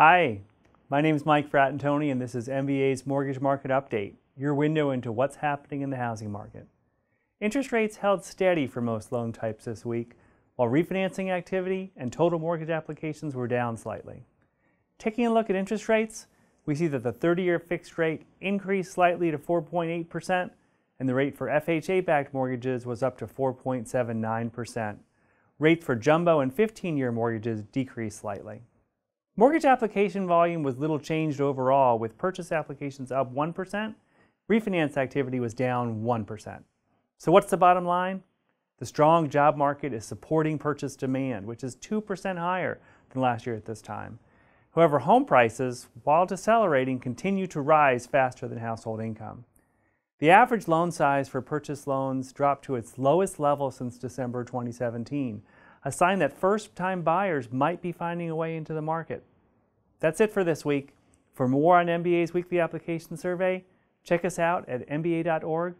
Hi, my name is Mike Fratantoni, and this is MBA's Mortgage Market Update, your window into what's happening in the housing market. Interest rates held steady for most loan types this week, while refinancing activity and total mortgage applications were down slightly. Taking a look at interest rates, we see that the 30-year fixed rate increased slightly to 4.8%, and the rate for FHA-backed mortgages was up to 4.79%. Rates for jumbo and 15-year mortgages decreased slightly. Mortgage application volume was little changed overall, with purchase applications up 1%, refinance activity was down 1%. So what's the bottom line? The strong job market is supporting purchase demand, which is 2% higher than last year at this time. However, home prices, while decelerating, continue to rise faster than household income. The average loan size for purchase loans dropped to its lowest level since December 2017, a sign that first time buyers might be finding a way into the market. That's it for this week. For more on MBA's weekly application survey, check us out at mba.org/research.